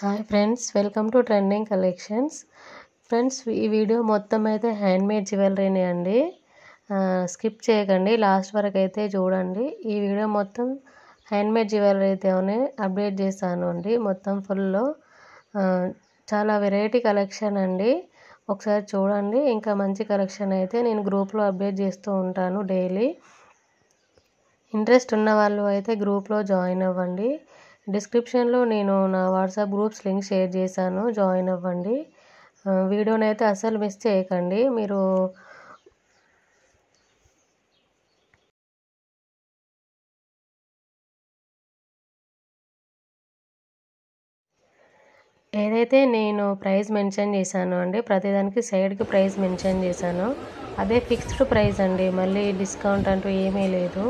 Hi friends welcome to trending collections friends ఈ video మొత్తం అయితే హ్యాండ్మేడ్ జ్యువెలరీనే అండి స్కిప్ చేయకండి లాస్ట్ వరకు అయితే చూడండి ఈ వీడియో మొత్తం హ్యాండ్మేడ్ జ్యువెలరీ అయితేనే అప్డేట్ చేస్తాను అండి మొత్తం ఫుల్లో చాలా వెరైటీ కలెక్షన్ అండి ఒకసారి చూడండి ఇంకా మంచి కలెక్షన్ అయితే నేను గ్రూప్లో అప్డేట్ చేస్తూ ఉంటాను డైలీ ఇంట్రెస్ట్ ఉన్న వాళ్ళు అయితే గ్రూప్లో జాయిన్ అవ్వండి డిస్క్రిప్షన్లో నేను నా వాట్సాప్ గ్రూప్స్ లింక్ షేర్ చేశాను జాయిన్ అవ్వండి వీడియోని అయితే అసలు మిస్ చేయకండి మీరు ఏదైతే నేను ప్రైస్ మెన్షన్ చేశాను అండి ప్రతిదానికి సైడ్కి ప్రైస్ మెన్షన్ చేశాను అదే ఫిక్స్డ్ ప్రైస్ అండి మళ్ళీ డిస్కౌంట్ అంటూ ఏమీ లేదు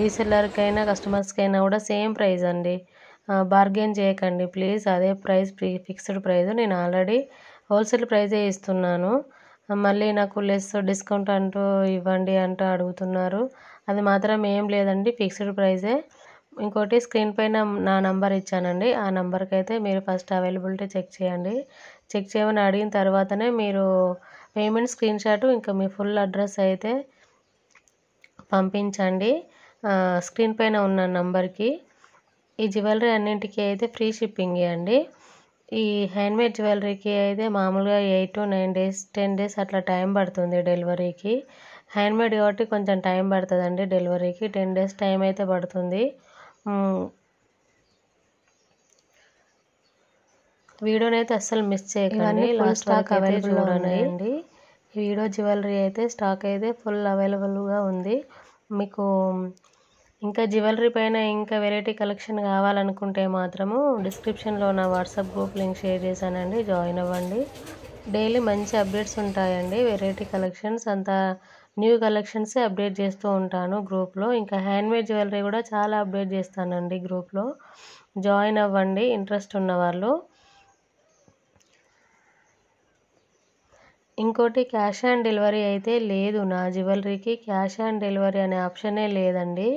రీసెల్లర్కైనా కస్టమర్స్కైనా కూడా సేమ్ ప్రైస్ అండి బార్గెన్ చేయకండి ప్లీజ్ అదే ప్రైస్ ప్రీ ఫిక్స్డ్ ప్రైస్ నేను ఆల్రెడీ హోల్సేల్ ప్రైజే ఇస్తున్నాను మళ్ళీ నాకు లెస్ డిస్కౌంట్ అంటూ ఇవ్వండి అంటూ అడుగుతున్నారు అది మాత్రం ఏం లేదండి ఫిక్స్డ్ ప్రైజే ఇంకోటి స్క్రీన్ పైన నా నంబర్ ఇచ్చానండి ఆ నెంబర్కి అయితే మీరు ఫస్ట్ అవైలబిలిటీ చెక్ చేయండి చెక్ చేయమని అడిగిన తర్వాతనే మీరు పేమెంట్ స్క్రీన్ ఇంకా మీ ఫుల్ అడ్రస్ అయితే పంపించండి స్క్రీన్ పైన ఉన్న నంబర్కి ఈ జ్యువెలరీ అన్నింటికి అయితే ఫ్రీ షిప్పింగ్ అండి ఈ హ్యాండ్మేడ్ జ్యువెలరీకి అయితే మామూలుగా eight to nine days ten days అట్లా టైం పడుతుంది డెలివరీకి హ్యాండ్మేడ్ కాబట్టి కొంచెం టైం పడుతుందండి డెలివరీకి టెన్ డేస్ టైం అయితే పడుతుంది వీడియోని అయితే అస్సలు మిస్ చేయకండి లాస్ట్ స్టాక్ అవైలబుల్ ఉన్నాయండి ఈ వీడియో జ్యువెలరీ అయితే స్టాక్ అయితే ఫుల్ అవైలబుల్గా ఉంది మీకు ఇంకా జ్యువెలరీ పైన ఇంకా వెరైటీ కలెక్షన్ కావాలనుకుంటే మాత్రము డిస్క్రిప్షన్లో నా వాట్సాప్ గ్రూప్ లింక్ షేర్ చేశానండి జాయిన్ అవ్వండి డైలీ మంచి అప్డేట్స్ ఉంటాయండి వెరైటీ కలెక్షన్స్ అంత న్యూ కలెక్షన్సే అప్డేట్ చేస్తూ ఉంటాను గ్రూప్లో ఇంకా హ్యాండ్మేడ్ జ్యువెలరీ కూడా చాలా అప్డేట్ చేస్తానండి గ్రూప్లో జాయిన్ అవ్వండి ఇంట్రెస్ట్ ఉన్నవాళ్ళు ఇంకోటి క్యాష్ ఆన్ డెలివరీ అయితే లేదు నా జ్యువెలరీకి క్యాష్ ఆన్ డెలివరీ అనే ఆప్షనే లేదండి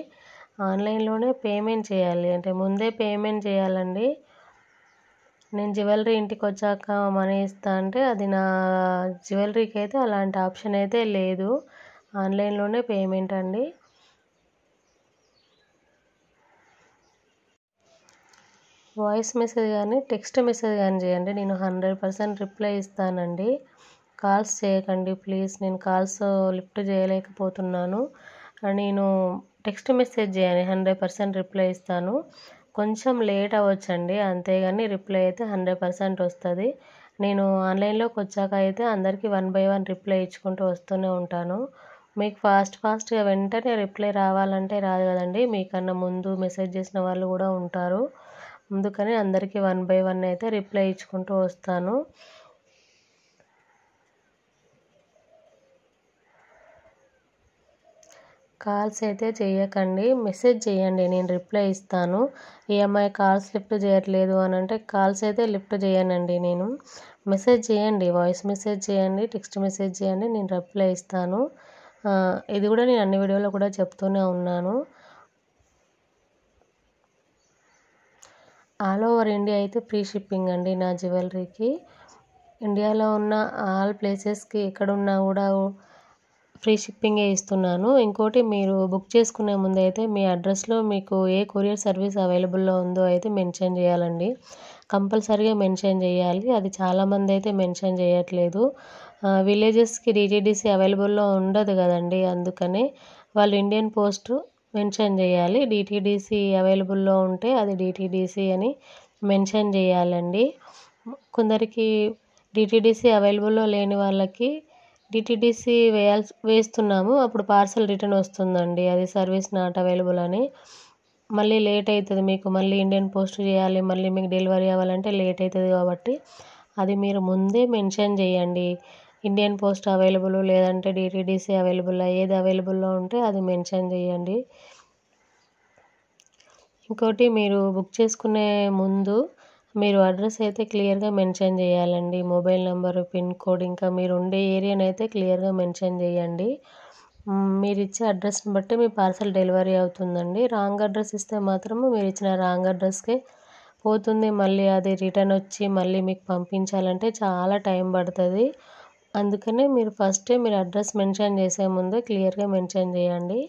ఆన్లైన్లోనే పేమెంట్ చేయాలి అంటే ముందే పేమెంట్ చేయాలండి నేను జ్యువెలరీ ఇంటికి వచ్చాక మనీ ఇస్తా అంటే అది నా జ్యువెలరీకి అయితే అలాంటి ఆప్షన్ అయితే లేదు ఆన్లైన్లోనే పేమెంట్ అండి వాయిస్ మెసేజ్ కానీ టెక్స్ట్ మెసేజ్ కానీ చేయండి నేను హండ్రెడ్ పర్సెంట్ రిప్లై ఇస్తానండి కాల్స్ చేయకండి ప్లీజ్ నేను కాల్స్ లిఫ్ట్ చేయలేకపోతున్నాను నేను టెక్స్ట్ మెసేజ్ చేయండి హండ్రెడ్ పర్సెంట్ రిప్లై ఇస్తాను కొంచెం లేట్ అవ్వచ్చండి అంతేగాని రిప్లై అయితే హండ్రెడ్ పర్సెంట్ వస్తుంది నేను ఆన్లైన్లోకి వచ్చాక అయితే అందరికీ వన్ బై వన్ రిప్లై ఇచ్చుకుంటూ వస్తూనే ఉంటాను మీకు ఫాస్ట్ ఫాస్ట్గా వెంటనే రిప్లై రావాలంటే రాదు కదండి మీకన్నా ముందు మెసేజ్ చేసిన వాళ్ళు కూడా ఉంటారు అందుకని అందరికీ వన్ బై వన్ అయితే రిప్లై ఇచ్చుకుంటూ వస్తాను కాల్స్ అయితే చేయకండి మెసేజ్ చేయండి నేను రిప్లై ఇస్తాను ఈ అమ్మాయి కాల్స్ లిఫ్ట్ చేయట్లేదు అని అంటే కాల్స్ అయితే లిఫ్ట్ చేయనండి నేను మెసేజ్ చేయండి వాయిస్ మెసేజ్ చేయండి టెక్స్ట్ మెసేజ్ చేయండి నేను రిప్లై ఇస్తాను ఇది కూడా నేను అన్ని వీడియోలో కూడా చెప్తూనే ఉన్నాను ఆల్ ఓవర్ ఇండియా అయితే ఫ్రీ షిప్పింగ్ అండి నా జ్యువెలరీకి ఇండియాలో ఉన్న ఆల్ ప్లేసెస్కి ఎక్కడున్నా కూడా ఫ్రీ షిప్పింగే ఇస్తున్నాను ఇంకోటి మీరు బుక్ చేసుకునే ముందు అయితే మీ అడ్రస్లో మీకు ఏ కొరియర్ సర్వీస్ అవైలబుల్లో ఉందో అయితే మెన్షన్ చేయాలండి కంపల్సరీగా మెన్షన్ చేయాలి అది చాలామంది అయితే మెన్షన్ చేయట్లేదు విలేజెస్కి డిటీడీసీ అవైలబుల్లో ఉండదు కదండి అందుకనే వాళ్ళు ఇండియన్ పోస్ట్ మెన్షన్ చేయాలి డిటీడీసీ అవైలబుల్లో ఉంటే అది డిటీడీసీ అని మెన్షన్ చేయాలండి కొందరికి డిటీడీసీ అవైలబుల్లో లేని వాళ్ళకి డిటిడిసి వేయాల్సి వేస్తున్నాము అప్పుడు పార్సల్ రిటర్న్ వస్తుందండి అది సర్వీస్ నాట్ అవైలబుల్ అని మళ్ళీ లేట్ అవుతుంది మీకు మళ్ళీ ఇండియన్ పోస్ట్ చేయాలి మళ్ళీ మీకు డెలివరీ అవ్వాలంటే లేట్ అవుతుంది కాబట్టి అది మీరు ముందే మెన్షన్ చేయండి ఇండియన్ పోస్ట్ అవైలబుల్ లేదంటే డిటిడిసి అవైలబుల్ ఏది అవైలబుల్లో ఉంటే అది మెన్షన్ చేయండి ఇంకోటి మీరు బుక్ చేసుకునే ముందు మీరు అడ్రస్ అయితే క్లియర్గా మెన్షన్ చేయాలండి మొబైల్ నెంబరు పిన్ కోడ్ ఇంకా మీరు ఉండే ఏరియాని అయితే క్లియర్గా మెన్షన్ చేయండి మీరు ఇచ్చే అడ్రస్ని బట్టి మీ పార్సల్ డెలివరీ అవుతుందండి రాంగ్ అడ్రస్ ఇస్తే మాత్రము మీరు ఇచ్చిన రాంగ్ అడ్రస్కే పోతుంది మళ్ళీ అది రిటర్న్ వచ్చి మళ్ళీ మీకు పంపించాలంటే చాలా టైం పడుతుంది అందుకనే మీరు ఫస్టే మీరు అడ్రస్ మెన్షన్ చేసే ముందే క్లియర్గా మెన్షన్ చేయండి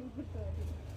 didn't put that in.